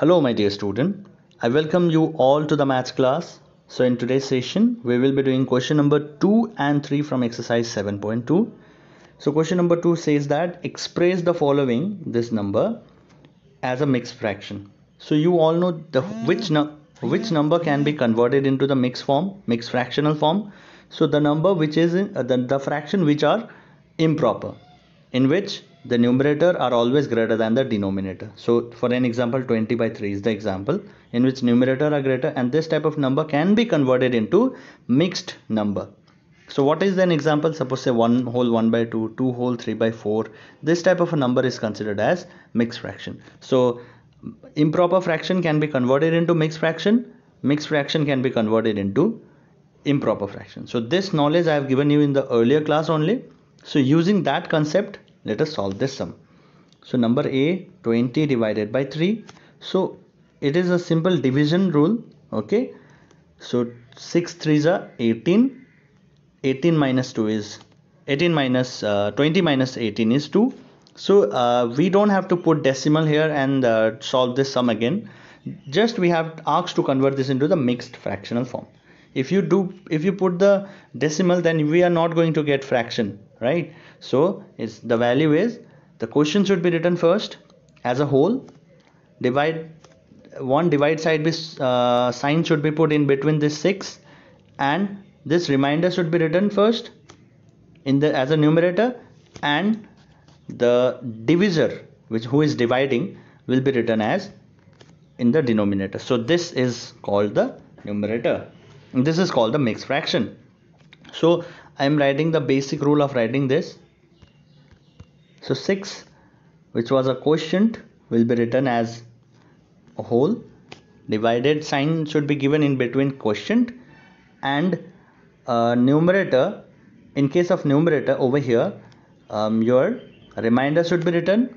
Hello my dear student, I welcome you all to the maths class. So in today's session, we will be doing question number 2 and 3 from exercise 7.2. So question number 2 says that express the following, this number, as a mixed fraction. So you all know the which, nu which number can be converted into the mixed form, mixed fractional form. So the number which is in uh, the, the fraction which are improper, in which the numerator are always greater than the denominator. So for an example 20 by 3 is the example in which numerator are greater and this type of number can be converted into mixed number. So what is an example suppose say 1 whole 1 by 2, 2 whole 3 by 4 this type of a number is considered as mixed fraction. So improper fraction can be converted into mixed fraction, mixed fraction can be converted into improper fraction. So this knowledge I have given you in the earlier class only. So using that concept let us solve this sum so number a 20 divided by 3 so it is a simple division rule okay so 6 3s are 18 18 minus 2 is 18 minus, uh, 20 minus 18 is 2 so uh, we don't have to put decimal here and uh, solve this sum again just we have asked to convert this into the mixed fractional form if you do if you put the decimal then we are not going to get fraction right so it's the value is the question should be written first as a whole divide one divide side by uh, sign should be put in between this 6 and this remainder should be written first in the as a numerator and the divisor which who is dividing will be written as in the denominator so this is called the numerator and this is called the mixed fraction so I am writing the basic rule of writing this so 6 which was a quotient will be written as a whole divided sign should be given in between quotient and numerator in case of numerator over here um, your reminder should be written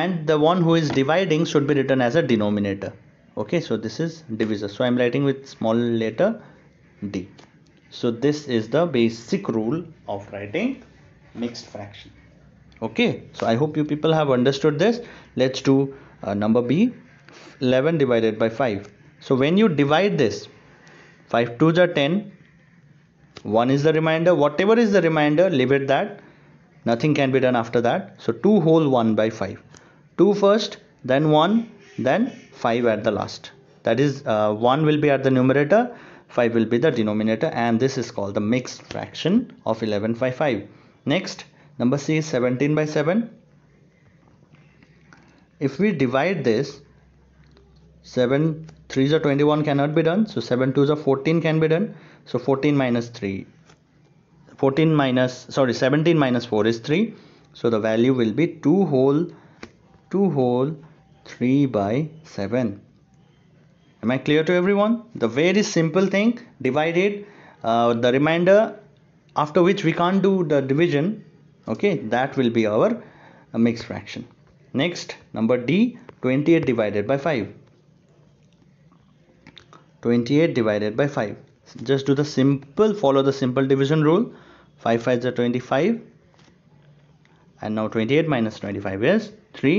and the one who is dividing should be written as a denominator okay so this is divisor so i'm writing with small letter d so this is the basic rule of writing mixed fraction okay so i hope you people have understood this let's do uh, number b 11 divided by 5 so when you divide this 5 2s are 10 1 is the remainder whatever is the remainder leave it that nothing can be done after that so 2 whole 1 by 5 2 first then 1 then 5 at the last that is uh, 1 will be at the numerator 5 will be the denominator and this is called the mixed fraction of 11 by 5. Next number C is 17 by 7. If we divide this 7 3s are 21 cannot be done so 7 2s are 14 can be done so 14 minus 3 14 minus sorry 17 minus 4 is 3 so the value will be 2 whole 2 whole 3 by 7 am i clear to everyone the very simple thing divided uh, the remainder after which we can't do the division okay that will be our uh, mixed fraction next number d 28 divided by 5 28 divided by 5 just do the simple follow the simple division rule 5 5 is 25 and now 28 minus 25 is 3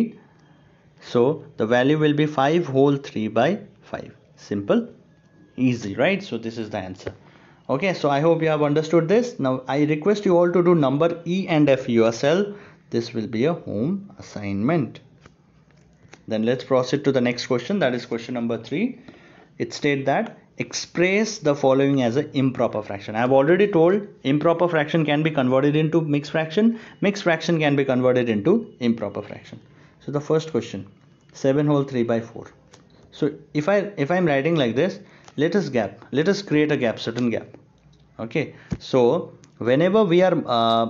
so the value will be 5 whole 3 by 5 simple easy right so this is the answer okay so i hope you have understood this now i request you all to do number e and f yourself this will be a home assignment then let's proceed to the next question that is question number three it state that express the following as an improper fraction. I have already told improper fraction can be converted into mixed fraction. Mixed fraction can be converted into improper fraction. So the first question, 7 whole 3 by 4 so if i if i'm writing like this let us gap let us create a gap certain gap okay so whenever we are uh,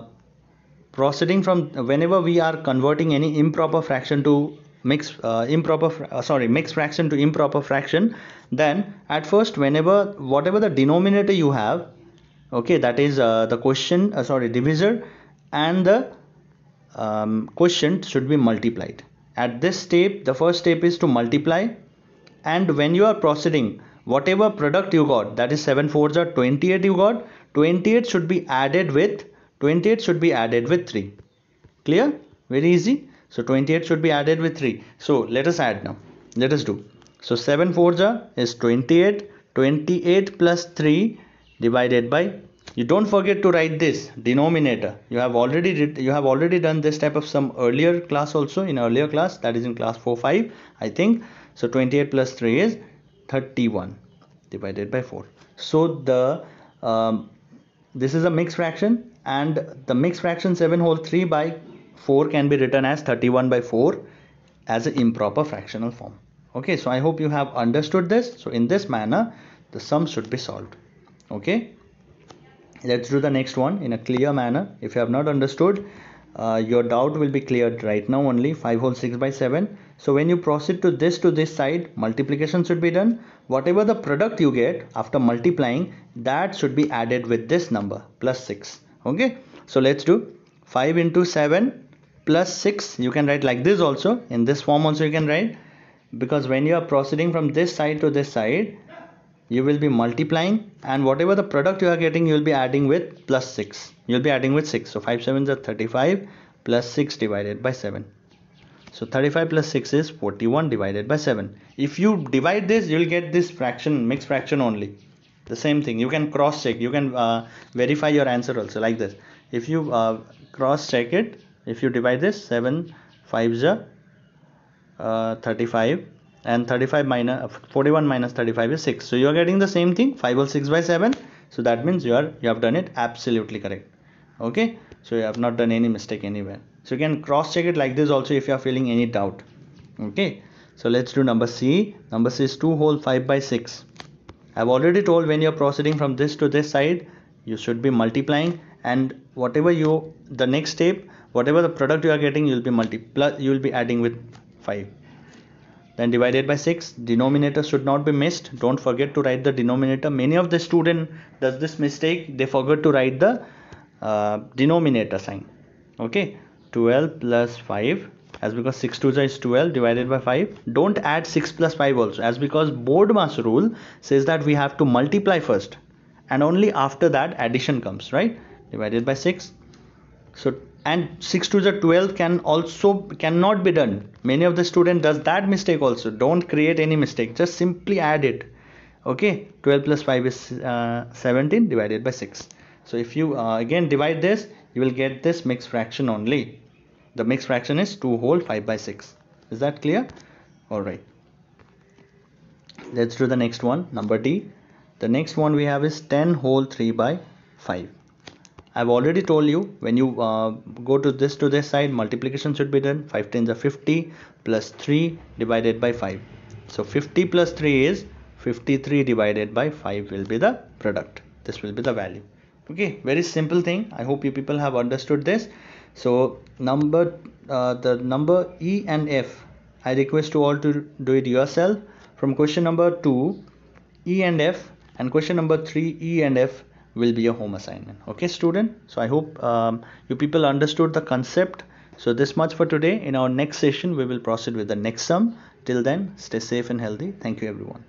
proceeding from whenever we are converting any improper fraction to mix uh, improper uh, sorry mixed fraction to improper fraction then at first whenever whatever the denominator you have okay that is uh, the question uh, sorry divisor and the um, quotient should be multiplied at this step the first step is to multiply and when you are proceeding whatever product you got that is 7 fours 28 you got 28 should be added with 28 should be added with 3 clear very easy so 28 should be added with 3 so let us add now let us do so 7 fours are is 28 28 plus 3 divided by you don't forget to write this denominator you have already you have already done this type of sum earlier class also in earlier class that is in class 4 5 i think so 28 plus 3 is 31 divided by 4 so the um, this is a mixed fraction and the mixed fraction 7 whole 3 by 4 can be written as 31 by 4 as an improper fractional form okay so i hope you have understood this so in this manner the sum should be solved okay let's do the next one in a clear manner if you have not understood uh, your doubt will be cleared right now only 5 whole 6 by 7 so when you proceed to this to this side, multiplication should be done. Whatever the product you get after multiplying, that should be added with this number plus 6. Okay. So let's do 5 into 7 plus 6. You can write like this also. In this form also you can write. Because when you are proceeding from this side to this side, you will be multiplying and whatever the product you are getting you will be adding with plus 6 you'll be adding with 6 so 5 7 is 35 plus 6 divided by 7 so 35 plus 6 is 41 divided by 7. If you divide this, you'll get this fraction, mixed fraction only. The same thing. You can cross check. You can uh, verify your answer also like this. If you uh, cross check it, if you divide this, 7 5 is uh, 35 and 35 minus uh, 41 minus 35 is 6 so you are getting the same thing 5 or 6 by 7 so that means you are you have done it absolutely correct okay so you have not done any mistake anywhere so you can cross check it like this also if you are feeling any doubt okay so let's do number c number c is 2 whole 5 by 6 i've already told when you're proceeding from this to this side you should be multiplying and whatever you the next step whatever the product you are getting you'll be multiplying, you'll be adding with 5 then divided by 6 denominator should not be missed don't forget to write the denominator many of the student does this mistake they forget to write the uh, denominator sign okay 12 plus 5 as because 6 2 is 12 divided by 5 don't add 6 plus 5 also as because Boardmas rule says that we have to multiply first and only after that addition comes right divided by 6 so and 6 to the 12 can also cannot be done many of the student does that mistake also don't create any mistake just simply add it okay 12 plus 5 is uh, 17 divided by 6 so if you uh, again divide this you will get this mixed fraction only the mixed fraction is 2 whole 5 by 6 is that clear all right let's do the next one number d the next one we have is 10 whole 3 by 5 I've already told you when you uh, go to this to this side multiplication should be done 5 tens are 50 plus 3 divided by 5 so 50 plus 3 is 53 divided by 5 will be the product this will be the value okay very simple thing I hope you people have understood this so number uh, the number E and F I request you all to do it yourself from question number 2 E and F and question number 3 E and F will be your home assignment okay student so I hope um, you people understood the concept so this much for today in our next session we will proceed with the next sum till then stay safe and healthy thank you everyone